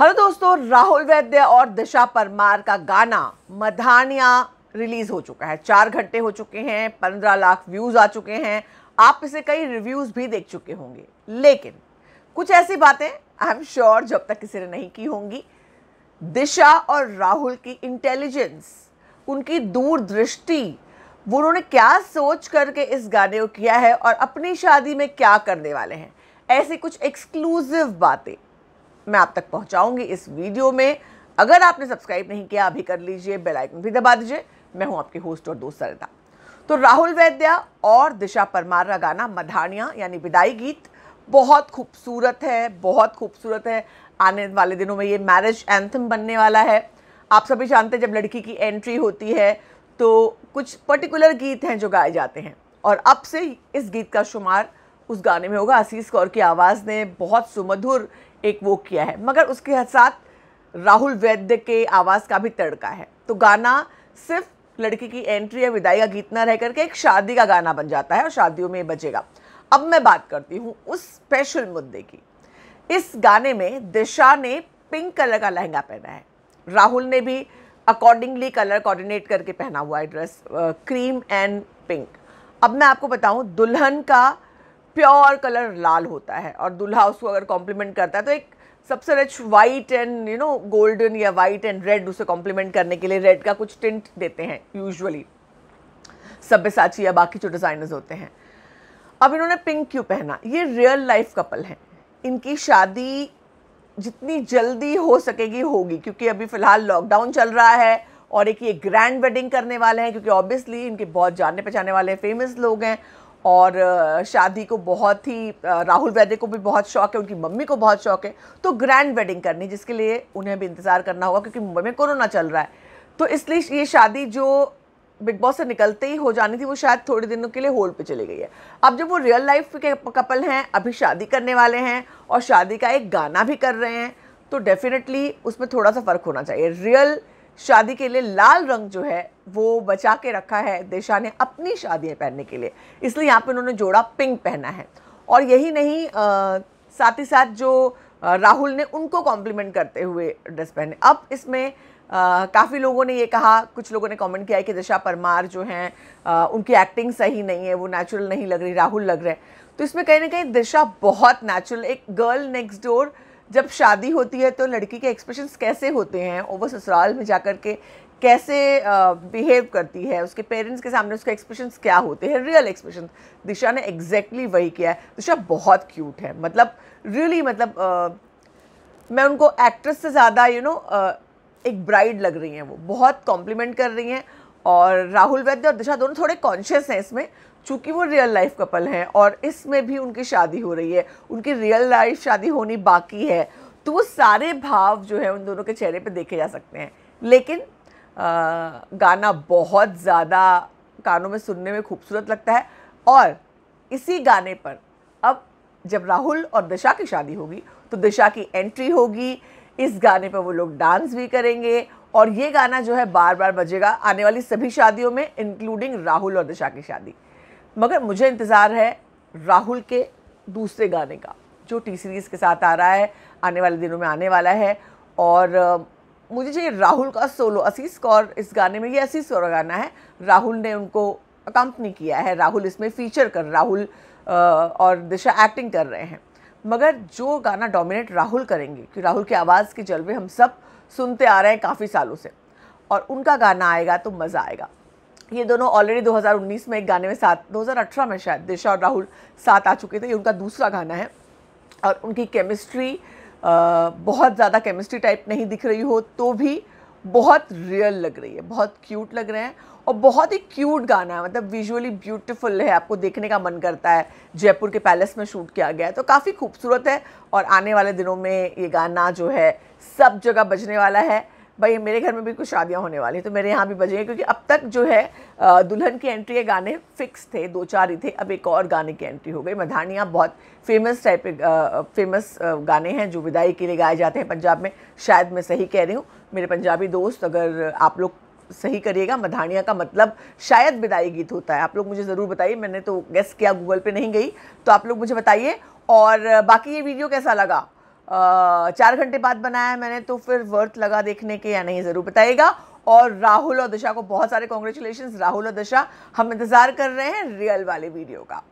hello दोस्तों राहुल वैद्य और दिशा परमार का गाना मधानिया रिलीज़ हो चुका है चार घंटे हो चुके हैं पंद्रह लाख व्यूज़ आ चुके हैं आप इसे कई रिव्यूज़ भी देख चुके होंगे लेकिन कुछ ऐसी बातें आई एम श्योर जब तक किसी ने नहीं की होंगी दिशा और राहुल की इंटेलिजेंस उनकी दूरदृष्टि वो उन्होंने क्या सोच करके इस गाने को किया है और अपनी शादी में क्या करने वाले हैं ऐसी कुछ एक्सक्लूसिव बातें मैं आप तक पहुंचाऊंगी इस वीडियो में अगर आपने सब्सक्राइब नहीं किया अभी कर लीजिए बेल आइकन भी दबा दीजिए मैं हूं आपके होस्ट और दोस्त सरिता तो राहुल वैद्या और दिशा परमार का गाना मधानिया यानी विदाई गीत बहुत खूबसूरत है बहुत खूबसूरत है आने वाले दिनों में ये मैरिज एंथम बनने वाला है आप सभी जानते हैं जब लड़की की एंट्री होती है तो कुछ पर्टिकुलर गीत हैं जो गाए जाते हैं और अब से इस गीत का शुमार उस गाने में होगा आशीष कौर की आवाज़ ने बहुत सुमधुर एक वो किया है मगर उसके साथ राहुल वैद्य के आवाज़ का भी तड़का है तो गाना सिर्फ लड़की की एंट्री या विदाई का गीत ना रह करके एक शादी का गाना बन जाता है और शादियों में बजेगा अब मैं बात करती हूँ उस स्पेशल मुद्दे की इस गाने में दिशा ने पिंक कलर का लहंगा पहना है राहुल ने भी अकॉर्डिंगली कलर कोऑर्डिनेट करके पहना हुआ है ड्रेस क्रीम एंड पिंक अब मैं आपको बताऊं दुल्हन का प्योर कलर लाल होता है और दूल्हा उसको अगर कॉम्प्लीमेंट करता है तो एक सबसे rich white and you know golden या वाइट एंड रेड उसे कॉम्प्लीमेंट करने के लिए रेड का कुछ टिंट देते हैं यूजुअली साची या बाकी जो डिज़ाइनर्स होते हैं अब इन्होंने पिंक क्यों पहना ये रियल लाइफ कपल हैं इनकी शादी जितनी जल्दी हो सकेगी होगी क्योंकि अभी फ़िलहाल लॉकडाउन चल रहा है और एक ये ग्रैंड वेडिंग करने वाले हैं क्योंकि ऑब्वियसली इनके बहुत जाने पहचाने वाले फेमस लोग हैं और शादी को बहुत ही राहुल वैद्य को भी बहुत शौक है उनकी मम्मी को बहुत शौक है तो ग्रैंड वेडिंग करनी जिसके लिए उन्हें भी इंतज़ार करना होगा क्योंकि मुंबई में कोरोना चल रहा है तो इसलिए ये शादी जो बिग बॉस से निकलते ही हो जानी थी वो शायद थोड़े दिनों के लिए होल्ड पे चली गई है अब जब वो रियल लाइफ के कपल हैं अभी शादी करने वाले हैं और शादी का एक गाना भी कर रहे हैं तो डेफिनेटली उसमें थोड़ा सा फ़र्क होना चाहिए रियल शादी के लिए लाल रंग जो है वो बचा के रखा है दिशा ने अपनी शादी पहनने के लिए इसलिए यहाँ पे उन्होंने जोड़ा पिंक पहना है और यही नहीं आ, साथ ही साथ जो राहुल ने उनको कॉम्प्लीमेंट करते हुए ड्रेस पहने अब इसमें काफ़ी लोगों ने ये कहा कुछ लोगों ने कमेंट किया है कि दिशा परमार जो हैं उनकी एक्टिंग सही नहीं है वो नेचुरल नहीं लग रही राहुल लग रहे तो इसमें कहीं ना कहीं दिशा बहुत नेचुरल एक गर्ल नेक्स्ट डोर जब शादी होती है तो लड़की के एक्सप्रेशंस कैसे होते हैं और वो ससुराल में जा कर के कैसे बिहेव uh, करती है उसके पेरेंट्स के सामने उसके एक्सप्रेशंस क्या होते हैं रियल एक्सप्रेशन दिशा ने एग्जैक्टली exactly वही किया है दिशा बहुत क्यूट है मतलब रियली really, मतलब uh, मैं उनको एक्ट्रेस से ज़्यादा यू नो एक ब्राइड लग रही हैं वो बहुत कॉम्प्लीमेंट कर रही हैं और राहुल वैद्य और दिशा दोनों थोड़े कॉन्शियस हैं इसमें चूँकि वो रियल लाइफ कपल हैं और इसमें भी उनकी शादी हो रही है उनकी रियल लाइफ शादी होनी बाकी है तो वो सारे भाव जो है उन दोनों के चेहरे पर देखे जा सकते हैं लेकिन आ, गाना बहुत ज़्यादा कानों में सुनने में खूबसूरत लगता है और इसी गाने पर अब जब राहुल और दिशा की शादी होगी तो दिशा की एंट्री होगी इस गाने पर वो लोग डांस भी करेंगे और ये गाना जो है बार बार बजेगा आने वाली सभी शादियों में इंक्लूडिंग राहुल और दिशा की शादी मगर मुझे इंतज़ार है राहुल के दूसरे गाने का जो टी सीरीज़ के साथ आ रहा है आने वाले दिनों में आने वाला है और मुझे चाहिए राहुल का सोलो असीस कौर इस गाने में ये असीस कौर गाना है राहुल ने उनको कंपनी किया है राहुल इसमें फीचर कर राहुल और दिशा एक्टिंग कर रहे हैं मगर जो गाना डोमिनेट राहुल करेंगे कि राहुल की आवाज़ के जलवे हम सब सुनते आ रहे हैं काफ़ी सालों से और उनका गाना आएगा तो मज़ा आएगा ये दोनों ऑलरेडी 2019 में एक गाने में साथ 2018 में शायद दिशा और राहुल साथ आ चुके थे ये उनका दूसरा गाना है और उनकी केमिस्ट्री बहुत ज़्यादा केमिस्ट्री टाइप नहीं दिख रही हो तो भी बहुत रियल लग रही है बहुत क्यूट लग रहे हैं और बहुत ही क्यूट गाना है मतलब विजुअली ब्यूटीफुल है आपको देखने का मन करता है जयपुर के पैलेस में शूट किया गया है तो काफ़ी खूबसूरत है और आने वाले दिनों में ये गाना जो है सब जगह बजने वाला है भाई मेरे घर में भी कुछ शादियाँ होने वाली हैं तो मेरे यहाँ भी बजे क्योंकि अब तक जो है दुल्हन की एंट्री के गाने फिक्स थे दो चार ही थे अब एक और गाने की एंट्री हो गई मधानिया बहुत फेमस टाइप के फेमस गाने हैं जो विदाई के लिए गाए जाते हैं पंजाब में शायद मैं सही कह रही हूँ मेरे पंजाबी दोस्त अगर आप लोग सही करिएगा मधानिया का मतलब शायद विदाई गीत होता है आप लोग मुझे ज़रूर बताइए मैंने तो गेस किया गूगल पे नहीं गई तो आप लोग मुझे बताइए और बाकी ये वीडियो कैसा लगा चार घंटे बाद बनाया मैंने तो फिर वर्थ लगा देखने के या नहीं ज़रूर बताइएगा और राहुल और दशा को बहुत सारे कॉन्ग्रेचुलेशन राहुल और दशा हम इंतज़ार कर रहे हैं रियल वाले वीडियो का